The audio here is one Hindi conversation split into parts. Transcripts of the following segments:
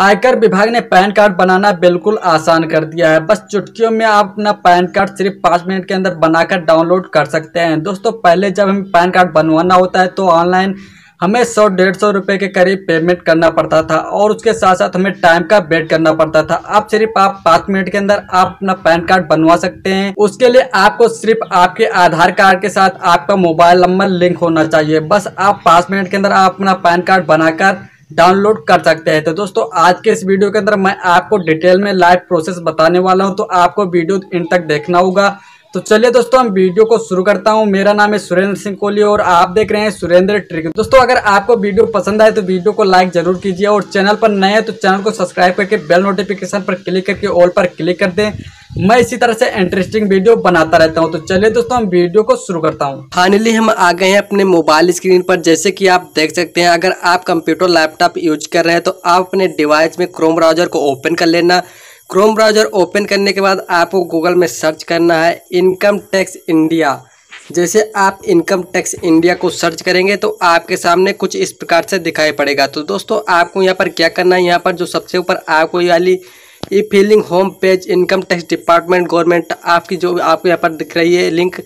आयकर विभाग ने पैन कार्ड बनाना बिल्कुल आसान कर दिया है बस चुटकियों में आप अपना पैन कार्ड सिर्फ पाँच मिनट के अंदर बनाकर डाउनलोड कर सकते हैं दोस्तों पहले जब हमें पैन कार्ड बनवाना होता है तो ऑनलाइन हमें सौ डेढ़ सौ रुपये के करीब पेमेंट करना पड़ता था और उसके साथ साथ हमें टाइम का वेट करना पड़ता था अब सिर्फ आप पाँच मिनट के अंदर आप अपना पैन कार्ड बनवा सकते हैं उसके लिए आपको सिर्फ आपके आधार कार्ड के साथ आपका मोबाइल नंबर लिंक होना चाहिए बस आप पाँच मिनट के अंदर आप अपना पैन कार्ड बनाकर डाउनलोड कर सकते हैं तो दोस्तों आज के इस वीडियो के अंदर मैं आपको डिटेल में लाइव प्रोसेस बताने वाला हूं तो आपको वीडियो इन तक देखना होगा तो चलिए दोस्तों हम वीडियो को शुरू करता हूँ मेरा नाम है सुरेंद्र सिंह कोहली और आप देख रहे हैं सुरेंद्र ट्रिक दोस्तों अगर आपको वीडियो पसंद आए तो वीडियो को लाइक जरूर कीजिए और चैनल पर नए हैं तो चैनल को सब्सक्राइब करके बेल नोटिफिकेशन पर क्लिक करके ऑल पर क्लिक कर दें मैं इसी तरह से इंटरेस्टिंग वीडियो बनाता रहता हूँ तो चलिए दोस्तों हम वीडियो को शुरू करता हूँ फाइनली हम आ गए हैं अपने मोबाइल स्क्रीन पर जैसे कि आप देख सकते हैं अगर आप कंप्यूटर लैपटॉप यूज कर रहे हैं तो आप अपने डिवाइस में क्रोम ब्राउजर को ओपन कर लेना क्रोम ब्राउज़र ओपन करने के बाद आपको गूगल में सर्च करना है इनकम टैक्स इंडिया जैसे आप इनकम टैक्स इंडिया को सर्च करेंगे तो आपके सामने कुछ इस प्रकार से दिखाई पड़ेगा तो दोस्तों आपको यहाँ पर क्या करना है यहाँ पर जो सबसे ऊपर आपको वाली e filing home page income tax department government आपकी जो आपको यहाँ पर दिख रही है लिंक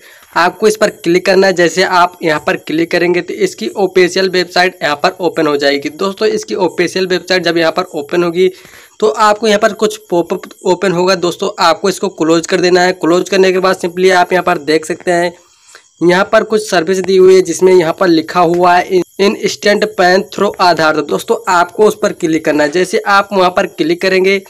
आपको इस पर क्लिक करना है जैसे आप यहाँ पर क्लिक करेंगे तो इसकी ऑफिशियल वेबसाइट यहाँ पर ओपन हो जाएगी दोस्तों इसकी ऑफिशियल वेबसाइट जब यहाँ पर ओपन होगी तो आपको यहाँ पर कुछ पॉपअप ओपन होगा दोस्तों आपको इसको क्लोज कर देना है क्लोज करने के बाद सिंपली आप यहाँ पर देख सकते हैं यहाँ पर कुछ सर्विस दी हुई है जिसमें यहाँ पर लिखा हुआ है in instant PAN through Aadhaar दोस्तों आपको उस पर क्लिक करना है जैसे आप वहाँ पर क्लिक करेंगे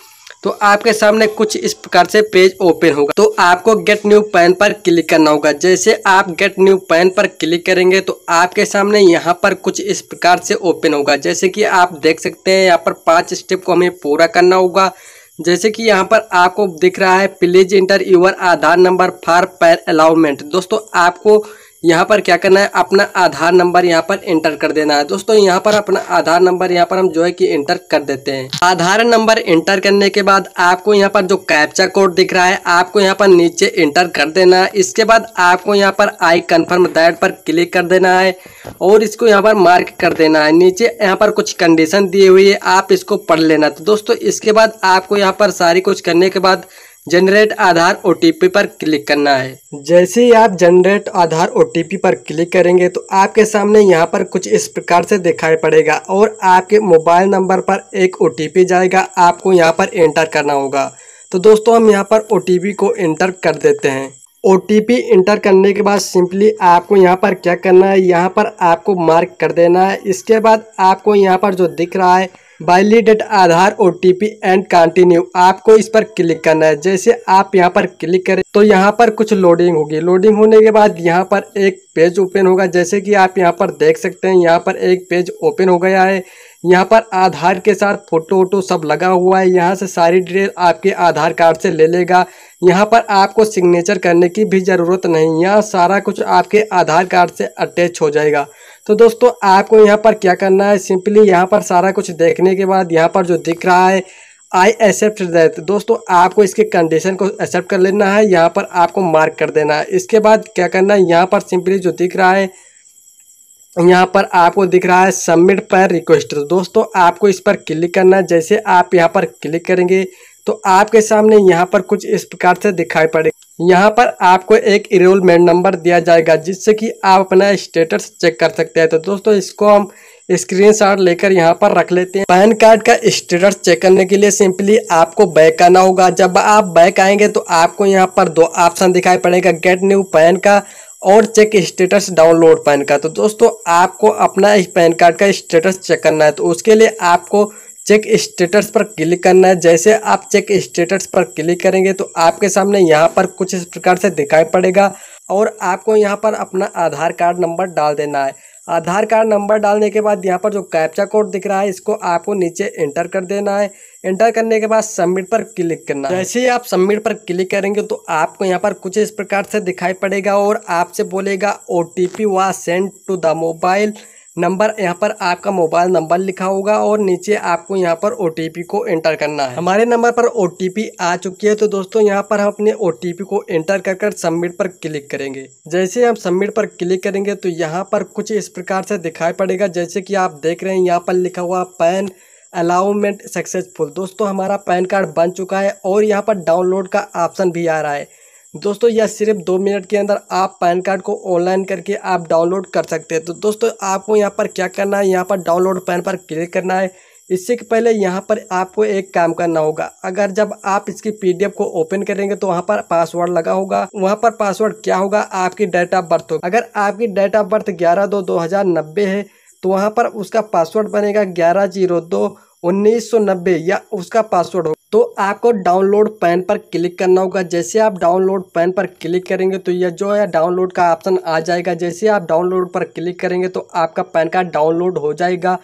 तो आपके सामने कुछ इस प्रकार से पेज ओपन होगा तो आपको गेट न्यू पैन पर क्लिक करना होगा जैसे आप गेट न्यू पैन पर क्लिक करेंगे तो आपके सामने यहाँ पर कुछ इस प्रकार से ओपन होगा जैसे कि आप देख सकते हैं यहाँ पर पांच स्टेप को हमें पूरा करना होगा जैसे कि यहाँ पर आपको दिख रहा है please enter your Aadhaar number for PAN allotment दोस्तों आपको यहाँ पर क्या करना है अपना आधार नंबर यहाँ पर एंटर कर देना है दोस्तों यहाँ पर अपना आधार नंबर यहाँ पर हम जो है कि एंटर कर देते हैं आधार नंबर एंटर करने के बाद आपको यहाँ पर जो कैप्चा कोड दिख रहा है आपको यहाँ पर नीचे एंटर कर देना है इसके बाद आपको यहाँ पर आई कन्फर्म दैट पर क्लिक कर देना है और इसको यहाँ पर मार्क कर देना है नीचे यहाँ पर कुछ कंडीशन दी हुई है आप इसको पढ़ लेना तो दोस्तों इसके बाद आपको यहाँ पर सारी कुछ करने के बाद जनरेट आधार ओ पर क्लिक करना है जैसे ही आप जनरेट आधार ओ पर क्लिक करेंगे तो आपके सामने यहाँ पर कुछ इस प्रकार से दिखाई पड़ेगा और आपके मोबाइल नंबर पर एक ओ जाएगा आपको यहाँ पर एंटर करना होगा तो दोस्तों हम यहाँ पर ओ को एंटर कर देते हैं ओ इंटर करने के बाद सिंपली आपको यहाँ पर क्या करना है यहाँ पर आपको मार्क कर देना है इसके बाद आपको यहाँ पर जो दिख रहा है validate Aadhaar O and continue आपको इस पर क्लिक करना है जैसे आप यहाँ पर क्लिक करें तो यहाँ पर कुछ लोडिंग होगी लोडिंग होने के बाद यहाँ पर एक पेज ओपन होगा जैसे कि आप यहाँ पर देख सकते हैं यहाँ पर एक पेज ओपन हो गया है यहाँ पर आधार के साथ फोटो वोटो सब लगा हुआ है यहाँ से सारी डिटेल आपके आधार कार्ड से ले लेगा यहाँ पर आपको सिग्नेचर करने की भी ज़रूरत नहीं यहाँ सारा कुछ आपके आधार कार्ड से अटैच हो जाएगा तो दोस्तों आपको यहाँ पर क्या करना है सिंपली यहाँ पर सारा कुछ देखने के बाद यहाँ पर जो दिख रहा है आई एक्सेप्ट दैट दोस्तों आपको इसके कंडीशन को एक्सेप्ट कर लेना है यहाँ पर आपको मार्क कर देना है इसके बाद क्या करना है यहाँ पर सिंपली जो दिख रहा है यहाँ पर आपको दिख रहा है सबमिट पर रिक्वेस्ट दोस्तों आपको इस पर क्लिक करना है जैसे आप यहाँ पर क्लिक करेंगे तो आपके सामने यहाँ पर कुछ इस प्रकार से दिखाई पड़ेगा यहाँ पर आपको एक इनरोलमेंट नंबर दिया जाएगा जिससे कि आप अपना स्टेटस चेक कर सकते हैं तो दोस्तों इसको हम स्क्रीनशॉट लेकर यहाँ पर रख लेते हैं पैन कार्ड का स्टेटस चेक करने के लिए सिंपली आपको बैक आना होगा जब आप बैक आएंगे तो आपको यहाँ पर दो ऑप्शन दिखाई पड़ेगा गेट न्यू पैन का और चेक स्टेटस डाउनलोड पैन का तो दोस्तों आपको अपना पैन कार्ड का स्टेटस चेक करना है तो उसके लिए आपको चेक स्टेटस पर क्लिक करना है जैसे आप चेक स्टेटस पर क्लिक करेंगे तो आपके सामने यहाँ पर कुछ इस प्रकार से दिखाई पड़ेगा और आपको यहाँ पर अपना आधार कार्ड नंबर डाल देना है आधार कार्ड नंबर डालने के बाद यहाँ पर जो कैप्चा कोड दिख रहा है इसको आपको नीचे एंटर कर देना है एंटर करने के बाद सबमिट पर क्लिक करना है जैसे ही आप सबमिट पर क्लिक करेंगे तो आपको यहाँ पर कुछ इस प्रकार से दिखाई पड़ेगा और आपसे बोलेगा O T P was sent to the mobile number यहाँ पर आपका मोबाइल नंबर लिखा होगा और नीचे आपको यहाँ पर ओ को एंटर करना है हमारे नंबर पर ओ आ चुकी है तो दोस्तों यहाँ पर हम अपने ओ को एंटर कर कर सबमिट पर क्लिक करेंगे जैसे हम सबमिट पर क्लिक करेंगे तो यहाँ पर कुछ इस प्रकार से दिखाई पड़ेगा जैसे कि आप देख रहे हैं यहाँ पर लिखा हुआ पैन अलाउमेंट सक्सेसफुल दोस्तों हमारा पैन कार्ड बन चुका है और यहाँ पर डाउनलोड का ऑप्शन भी आ रहा है दोस्तों यह सिर्फ दो मिनट के अंदर आप पैन कार्ड को ऑनलाइन करके आप डाउनलोड कर सकते हैं तो दोस्तों आपको यहाँ पर क्या करना है यहाँ पर डाउनलोड पैन पर क्लिक करना है इससे पहले यहाँ पर आपको एक काम करना होगा अगर जब आप इसकी पीडीएफ को ओपन करेंगे तो वहाँ पर पासवर्ड लगा होगा वहाँ पर पासवर्ड क्या होगा आपकी डेट ऑफ बर्थ होगा अगर आपकी डेट ऑफ बर्थ ग्यारह दो दो हजार नब्बे है तो वहाँ पर उसका पासवर्ड बनेगा ग्यारह जीरो दो 1990 या उसका पासवर्ड हो तो आपको डाउनलोड पैन पर क्लिक करना होगा जैसे आप डाउनलोड पैन पर क्लिक करेंगे तो यह जो है डाउनलोड का ऑप्शन आ जाएगा जैसे आप डाउनलोड पर क्लिक करेंगे तो आपका पैन कार्ड डाउनलोड हो जाएगा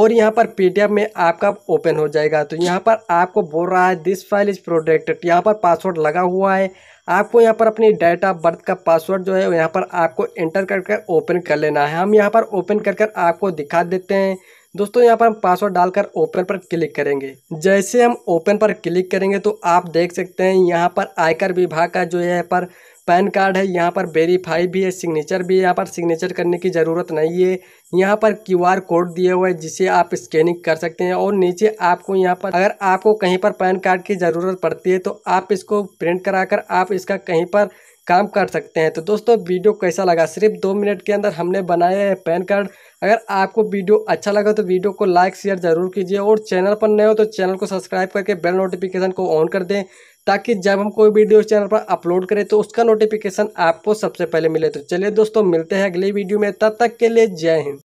और यहाँ पर एफ में आपका ओपन हो जाएगा तो यहाँ पर आपको बोल रहा है दिस फाइल इज़ प्रोटेक्टेड यहाँ पर पासवर्ड लगा हुआ है आपको यहाँ पर अपनी डेट ऑफ बर्थ का पासवर्ड जो है यहाँ पर आपको एंटर करके ओपन कर लेना है हम यहाँ पर ओपन करके कर आपको दिखा देते हैं दोस्तों यहाँ पर हम पासवर्ड डालकर ओपन पर क्लिक करेंगे जैसे हम ओपन पर क्लिक करेंगे तो आप देख सकते हैं यहाँ पर आयकर विभाग का जो है पर पैन कार्ड है यहाँ पर वेरीफाई भी है सिग्नेचर भी है यहाँ पर सिग्नेचर करने की ज़रूरत नहीं है यहाँ पर क्यूआर कोड दिया हुआ है जिसे आप स्कैनिंग कर सकते हैं और नीचे आपको यहाँ पर अगर आपको कहीं पर पैन कार्ड की ज़रूरत पड़ती है तो आप इसको प्रिंट कराकर आप इसका कहीं पर काम कर सकते हैं तो दोस्तों वीडियो कैसा लगा सिर्फ दो मिनट के अंदर हमने बनाया है पैन कार्ड अगर आपको वीडियो अच्छा लगा तो वीडियो को लाइक शेयर जरूर कीजिए और चैनल पर नए हो तो चैनल को सब्सक्राइब करके बेल नोटिफिकेशन को ऑन कर दें ताकि जब हम कोई वीडियो चैनल पर अपलोड करें तो उसका नोटिफिकेशन आपको सबसे पहले मिले तो चलिए दोस्तों मिलते हैं अगले वीडियो में तब तक के लिए जय हिंद